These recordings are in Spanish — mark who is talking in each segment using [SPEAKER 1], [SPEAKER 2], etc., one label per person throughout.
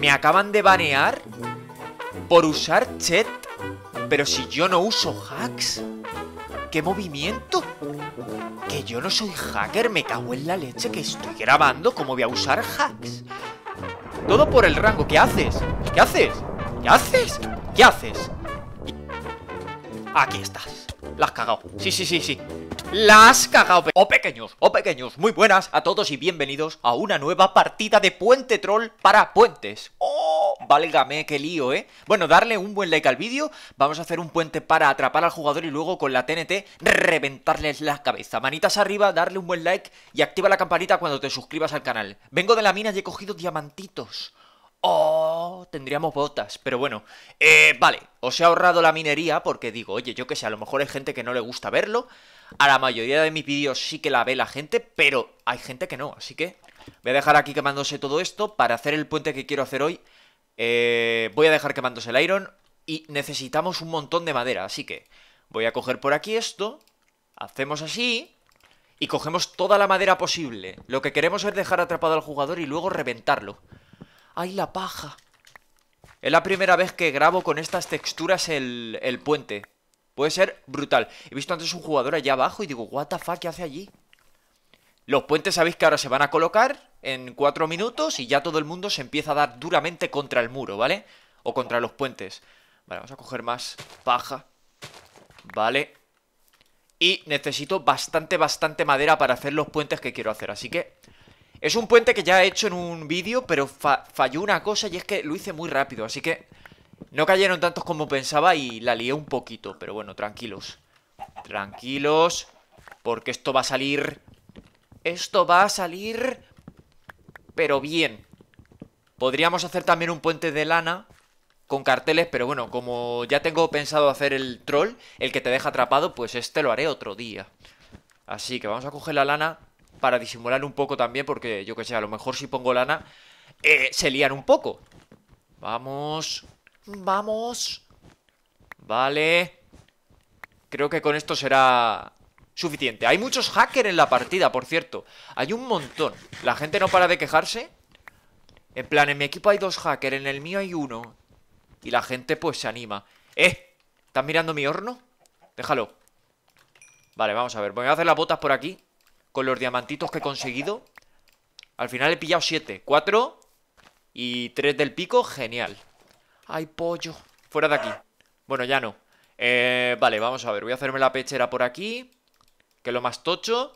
[SPEAKER 1] Me acaban de banear por usar chat. Pero si yo no uso hacks. ¿Qué movimiento? Que yo no soy hacker, me cago en la leche que estoy grabando. ¿Cómo voy a usar hacks? Todo por el rango. ¿Qué haces? ¿Qué haces? ¿Qué haces? ¿Qué haces? Aquí estás. La has cagado. Sí, sí, sí, sí. Las cagao oh, pequeños, o oh, pequeños, muy buenas a todos y bienvenidos a una nueva partida de Puente Troll para puentes. ¡Oh! Válgame, qué lío, ¿eh? Bueno, darle un buen like al vídeo, vamos a hacer un puente para atrapar al jugador y luego con la TNT reventarles la cabeza. Manitas arriba, darle un buen like y activa la campanita cuando te suscribas al canal. Vengo de la mina y he cogido diamantitos. ¡Oh! Tendríamos botas, pero bueno. Eh, vale, os he ahorrado la minería porque digo, oye, yo que sé, a lo mejor hay gente que no le gusta verlo. A la mayoría de mis vídeos sí que la ve la gente, pero hay gente que no. Así que voy a dejar aquí quemándose todo esto para hacer el puente que quiero hacer hoy. Eh, voy a dejar quemándose el iron y necesitamos un montón de madera. Así que voy a coger por aquí esto, hacemos así y cogemos toda la madera posible. Lo que queremos es dejar atrapado al jugador y luego reventarlo. ¡Ay, la paja! Es la primera vez que grabo con estas texturas el, el puente. Puede ser brutal. He visto antes un jugador allá abajo y digo, ¿What the fuck? ¿Qué hace allí? Los puentes sabéis que ahora se van a colocar en cuatro minutos y ya todo el mundo se empieza a dar duramente contra el muro, ¿vale? O contra los puentes. Vale, vamos a coger más paja. Vale. Y necesito bastante, bastante madera para hacer los puentes que quiero hacer. Así que es un puente que ya he hecho en un vídeo, pero falló una cosa y es que lo hice muy rápido, así que no cayeron tantos como pensaba y la lié un poquito, pero bueno, tranquilos. Tranquilos, porque esto va a salir... Esto va a salir... Pero bien. Podríamos hacer también un puente de lana con carteles, pero bueno, como ya tengo pensado hacer el troll, el que te deja atrapado, pues este lo haré otro día. Así que vamos a coger la lana para disimular un poco también, porque yo que sé, a lo mejor si pongo lana, eh, se lían un poco. Vamos, vamos. Vale. Creo que con esto será suficiente. Hay muchos hackers en la partida, por cierto. Hay un montón. La gente no para de quejarse. En plan, en mi equipo hay dos hackers, en el mío hay uno. Y la gente pues se anima. ¡Eh! ¿Estás mirando mi horno? Déjalo. Vale, vamos a ver. Voy a hacer las botas por aquí con los diamantitos que he conseguido. Al final he pillado 7. 4 y 3 del pico. Genial. Ay, pollo. Fuera de aquí. Bueno, ya no. Eh, vale, vamos a ver. Voy a hacerme la pechera por aquí. Que lo más tocho.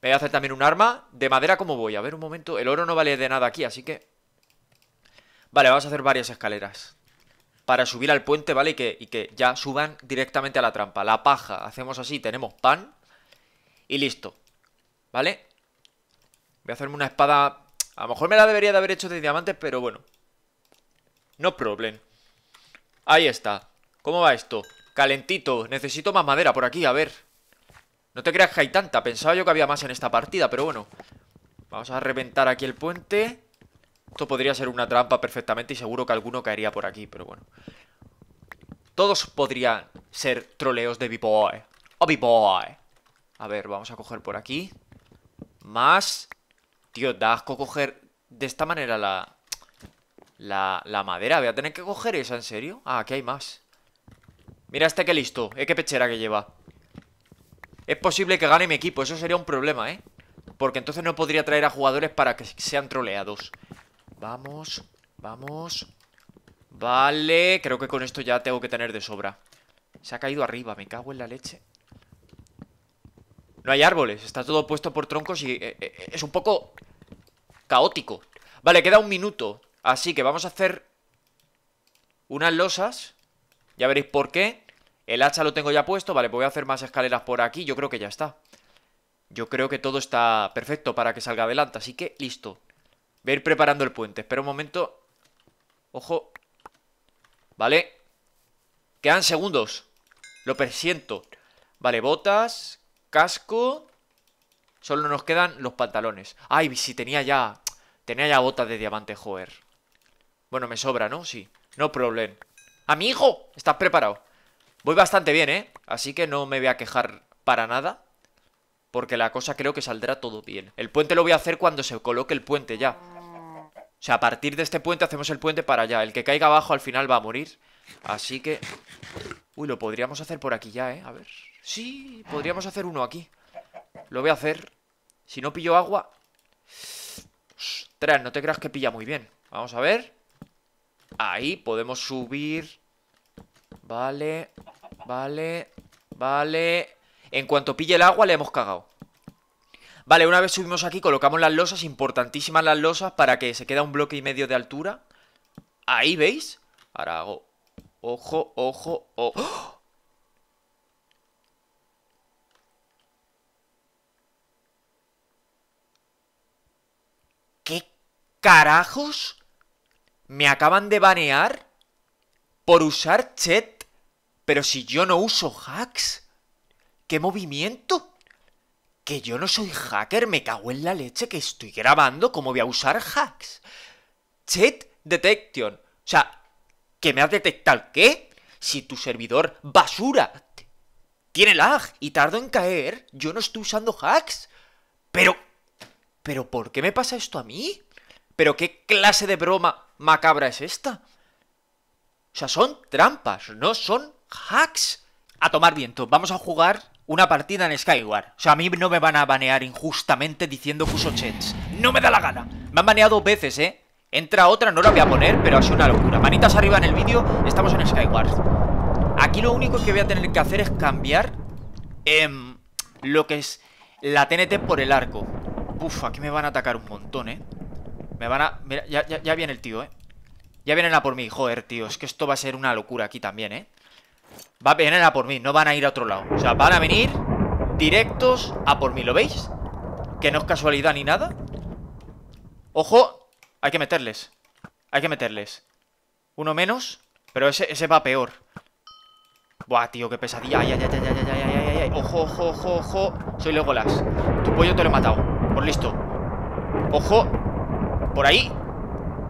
[SPEAKER 1] voy a hacer también un arma. De madera, como voy? A ver, un momento. El oro no vale de nada aquí, así que... Vale, vamos a hacer varias escaleras. Para subir al puente, ¿vale? que, y que ya suban directamente a la trampa. La paja. Hacemos así. Tenemos pan y listo. ¿Vale? Voy a hacerme una espada... A lo mejor me la debería de haber hecho de diamantes, pero bueno. No problem. Ahí está. ¿Cómo va esto? Calentito. Necesito más madera por aquí, a ver. No te creas que hay tanta. Pensaba yo que había más en esta partida, pero bueno. Vamos a reventar aquí el puente. Esto podría ser una trampa perfectamente y seguro que alguno caería por aquí, pero bueno. Todos podrían ser troleos de B-Boy. O B-Boy. A ver, vamos a coger por aquí. Más. Tío, da asco coger de esta manera la, la, madera. Voy a tener que coger esa, ¿en serio? Ah, aquí hay más. Mira este que listo. Eh, qué pechera que lleva. Es posible que gane mi equipo. Eso sería un problema, ¿eh? Porque entonces no podría traer a jugadores para que sean troleados. Vamos, vamos. Vale, creo que con esto ya tengo que tener de sobra. Se ha caído arriba, me cago en la leche. No hay árboles, está todo puesto por troncos y eh, eh, eh, es un poco caótico. Vale, queda un minuto. Así que vamos a hacer unas losas. Ya veréis por qué. El hacha lo tengo ya puesto. Vale, pues voy a hacer más escaleras por aquí. Yo creo que ya está. Yo creo que todo está perfecto para que salga adelante. Así que listo. Voy a ir preparando el puente. Espera un momento. Ojo. Vale. Quedan segundos. Lo presiento. Vale, botas casco. Solo nos quedan los pantalones. Ay, si tenía ya... Tenía ya botas de diamante, joder. Bueno, me sobra, ¿no? Sí. No problem. ¡Amigo! Estás preparado. Voy bastante bien, ¿eh? Así que no me voy a quejar para nada. Porque la cosa creo que saldrá todo bien. El puente lo voy a hacer cuando se coloque el puente ya. O sea, a partir de este puente hacemos el puente para allá. El que caiga abajo al final va a morir. Así que... Uy, lo podríamos hacer por aquí ya, ¿eh? A ver. Sí, podríamos hacer uno aquí. Lo voy a hacer. Si no pillo agua... Ostras, no te creas que pilla muy bien. Vamos a ver. Ahí, podemos subir. Vale, vale, vale. En cuanto pille el agua, le hemos cagado. Vale, una vez subimos aquí, colocamos las losas, importantísimas las losas, para que se queda un bloque y medio de altura. Ahí, ¿veis? Ahora hago Ojo, ojo, ojo. ¿Qué carajos? ¿Me acaban de banear? ¿Por usar chat? Pero si yo no uso hacks. ¿Qué movimiento? Que yo no soy hacker, me cago en la leche que estoy grabando, ¿cómo voy a usar hacks? Chat detection. O sea, que me has detectado qué? Si tu servidor basura tiene lag y tardo en caer, yo no estoy usando hacks. Pero... ¿Pero por qué me pasa esto a mí? ¿Pero qué clase de broma macabra es esta? O sea, son trampas, no son hacks. A tomar viento, vamos a jugar una partida en Skyward. O sea, a mí no me van a banear injustamente diciendo que uso No me da la gana. Me han baneado veces, ¿eh? Entra otra, no la voy a poner, pero ha una locura Manitas arriba en el vídeo, estamos en Skyward Aquí lo único que voy a tener que hacer es cambiar em, Lo que es la TNT por el arco Uf, aquí me van a atacar un montón, eh Me van a... Mira, ya, viene el tío, eh Ya vienen a por mí, joder, tío Es que esto va a ser una locura aquí también, eh Va a venir a por mí, no van a ir a otro lado O sea, van a venir directos a por mí, ¿lo veis? Que no es casualidad ni nada Ojo, hay que meterles. Hay que meterles. Uno menos, pero ese, va peor. Buah, tío, qué pesadilla. Ojo, ojo, ojo, ojo. Soy Legolas. Tu pollo te lo he matado. Por pues listo. Ojo. Por ahí.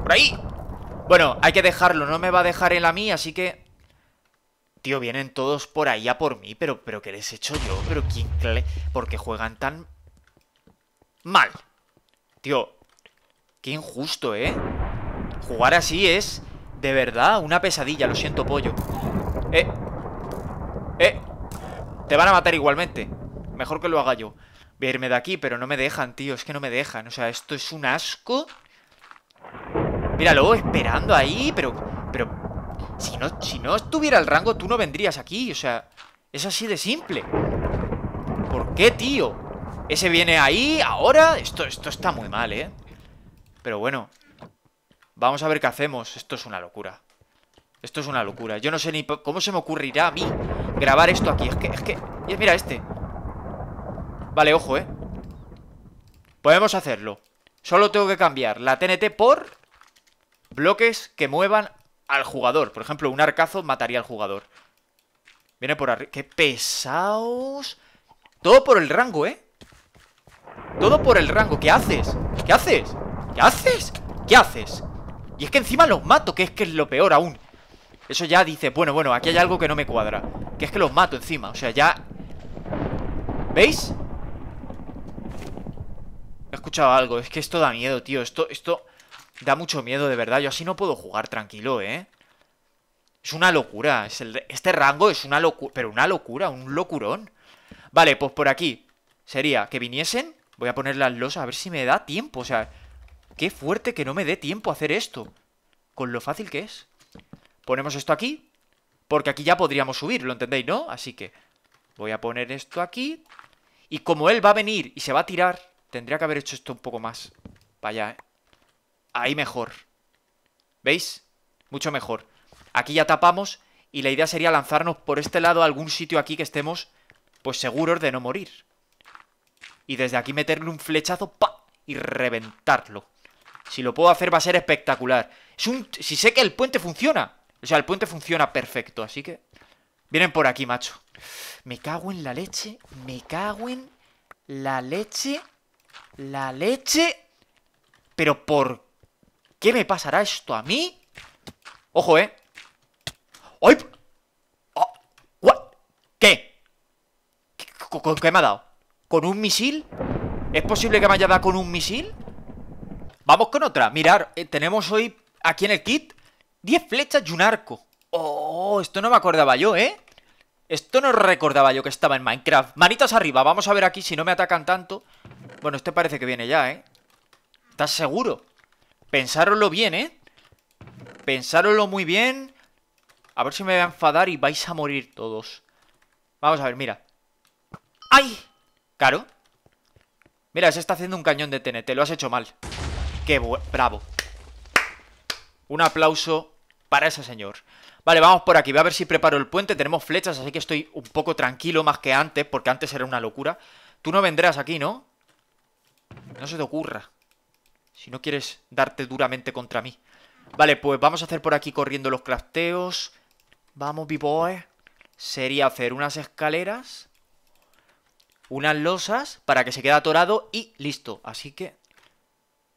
[SPEAKER 1] Por ahí. Bueno, hay que dejarlo. No me va a dejar él a mí, así que... Tío, vienen todos por ahí a por mí. Pero, pero ¿qué les he hecho yo? Pero ¿quién... porque ¿Por qué juegan tan... Mal? Tío, Qué injusto, ¿eh? Jugar así es, de verdad, una pesadilla. Lo siento, pollo. Eh. Eh. Te van a matar igualmente. Mejor que lo haga yo. Voy de aquí, pero no me dejan, tío. Es que no me dejan. O sea, esto es un asco. Míralo, esperando ahí, pero... Pero... Si no, si no estuviera el rango, tú no vendrías aquí. O sea, es así de simple. ¿Por qué, tío? Ese viene ahí, ahora... Esto, esto está muy mal, ¿eh? Pero bueno, vamos a ver qué hacemos. Esto es una locura. Esto es una locura. Yo no sé ni cómo se me ocurrirá a mí grabar esto aquí. Es que, es que... Mira este. Vale, ojo, ¿eh? Podemos hacerlo. Solo tengo que cambiar la TNT por bloques que muevan al jugador. Por ejemplo, un arcazo mataría al jugador. Viene por arriba. ¡Qué pesados! Todo por el rango, ¿eh? Todo por el rango. ¿Qué haces? ¿Qué haces? ¿Qué haces? ¿Qué haces? Y es que encima los mato, que es que es lo peor aún Eso ya dice, bueno, bueno, aquí hay algo que no me cuadra Que es que los mato encima, o sea, ya ¿Veis? He escuchado algo, es que esto da miedo, tío Esto, esto da mucho miedo, de verdad Yo así no puedo jugar tranquilo, ¿eh? Es una locura es Este rango es una locura, pero una locura Un locurón Vale, pues por aquí sería que viniesen Voy a poner las losas, a ver si me da tiempo, o sea ¡Qué fuerte que no me dé tiempo a hacer esto! Con lo fácil que es. Ponemos esto aquí, porque aquí ya podríamos subir, ¿lo entendéis, no? Así que voy a poner esto aquí. Y como él va a venir y se va a tirar, tendría que haber hecho esto un poco más. Vaya, ¿eh? Ahí mejor. ¿Veis? Mucho mejor. Aquí ya tapamos y la idea sería lanzarnos por este lado a algún sitio aquí que estemos pues seguros de no morir. Y desde aquí meterle un flechazo, ¡pa! Y reventarlo. Si lo puedo hacer va a ser espectacular. Si sé que el puente funciona. O sea, el puente funciona perfecto, así que... Vienen por aquí, macho. Me cago en la leche. Me cago en la leche. La leche. Pero ¿por qué me pasará esto a mí? Ojo, ¿eh? ¡Ay! Ah, ¿Qué? ¿Con qué me ha dado? ¿Con un misil? ¿Es posible que me haya dado con un misil? Vamos con otra. Mirar, eh, tenemos hoy aquí en el kit 10 flechas y un arco. Oh, esto no me acordaba yo, ¿eh? Esto no recordaba yo que estaba en Minecraft. Manitas arriba, vamos a ver aquí si no me atacan tanto. Bueno, este parece que viene ya, ¿eh? ¿Estás seguro? Pensároslo bien, ¿eh? Pensároslo muy bien. A ver si me voy a enfadar y vais a morir todos. Vamos a ver, mira. ¡Ay! ¡Caro! Mira, se está haciendo un cañón de TNT, lo has hecho mal. Qué bravo. Un aplauso para ese señor. Vale, vamos por aquí. Voy a ver si preparo el puente. Tenemos flechas, así que estoy un poco tranquilo más que antes, porque antes era una locura. Tú no vendrás aquí, ¿no? No se te ocurra. Si no quieres darte duramente contra mí. Vale, pues vamos a hacer por aquí corriendo los crafteos. Vamos, b-boy. Sería hacer unas escaleras. Unas losas para que se quede atorado y listo. Así que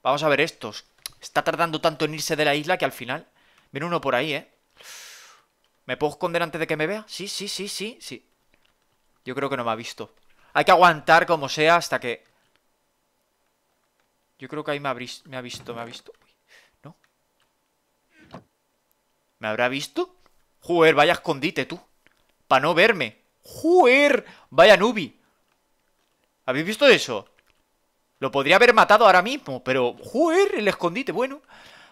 [SPEAKER 1] Vamos a ver estos. Está tardando tanto en irse de la isla que al final... Viene uno por ahí, ¿eh? ¿Me puedo esconder antes de que me vea? Sí, sí, sí, sí, sí. Yo creo que no me ha visto. Hay que aguantar como sea hasta que... Yo creo que ahí me ha, visto, me ha visto. ¿No? ¿Me habrá visto? Joder, vaya escondite tú. Para no verme. Joder, vaya nubi. ¿Habéis visto eso? Lo podría haber matado ahora mismo, pero... ¡Joder! El escondite, bueno.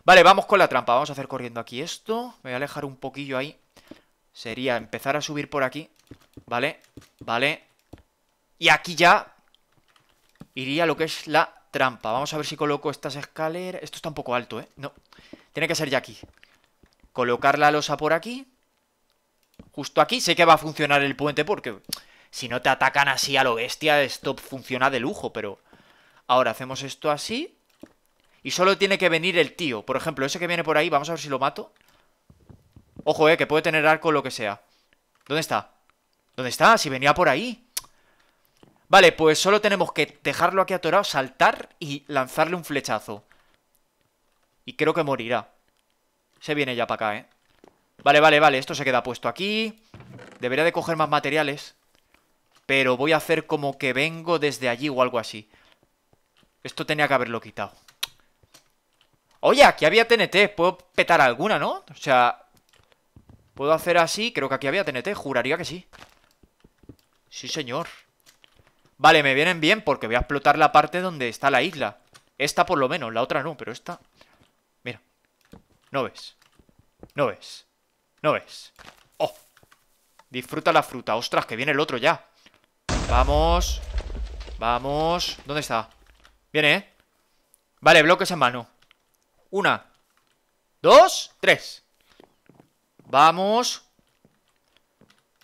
[SPEAKER 1] Vale, vamos con la trampa. Vamos a hacer corriendo aquí esto. Me voy a alejar un poquillo ahí. Sería empezar a subir por aquí. Vale, vale. Y aquí ya iría lo que es la trampa. Vamos a ver si coloco estas escaleras. Esto está un poco alto, ¿eh? No. Tiene que ser ya aquí. Colocar la losa por aquí. Justo aquí. Sé que va a funcionar el puente porque... Si no te atacan así a lo bestia, esto funciona de lujo, pero... Ahora hacemos esto así. Y solo tiene que venir el tío. Por ejemplo, ese que viene por ahí. Vamos a ver si lo mato. Ojo, eh, que puede tener arco o lo que sea. ¿Dónde está? ¿Dónde está? Si venía por ahí. Vale, pues solo tenemos que dejarlo aquí atorado, saltar y lanzarle un flechazo. Y creo que morirá. Se viene ya para acá, ¿eh? Vale, vale, vale. Esto se queda puesto aquí. Debería de coger más materiales. Pero voy a hacer como que vengo desde allí o algo así. Esto tenía que haberlo quitado. Oye, aquí había TNT. Puedo petar alguna, ¿no? O sea... Puedo hacer así. Creo que aquí había TNT. Juraría que sí. Sí, señor. Vale, me vienen bien porque voy a explotar la parte donde está la isla. Esta por lo menos. La otra no, pero esta... Mira. No ves. No ves. No ves. ¡Oh! Disfruta la fruta. ¡Ostras, que viene el otro ya! Vamos. Vamos. ¿Dónde está? Viene, ¿eh? Vale, bloques en mano. Una, dos, tres. Vamos.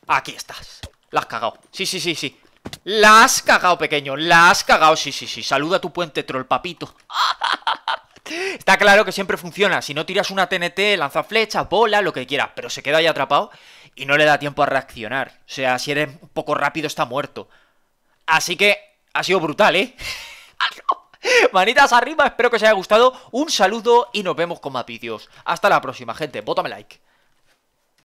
[SPEAKER 1] Aquí estás. La has cagado. Sí, sí, sí, sí. La has cagado, pequeño. La has cagado. Sí, sí, sí. Saluda a tu puente troll, papito. Está claro que siempre funciona. Si no tiras una TNT, lanza flechas, bola, lo que quieras. Pero se queda ahí atrapado y no le da tiempo a reaccionar. O sea, si eres un poco rápido, está muerto. Así que ha sido brutal, ¿eh? Ah, Manitas arriba, espero que os haya gustado. Un saludo y nos vemos con más vídeos. Hasta la próxima, gente. Bótame like.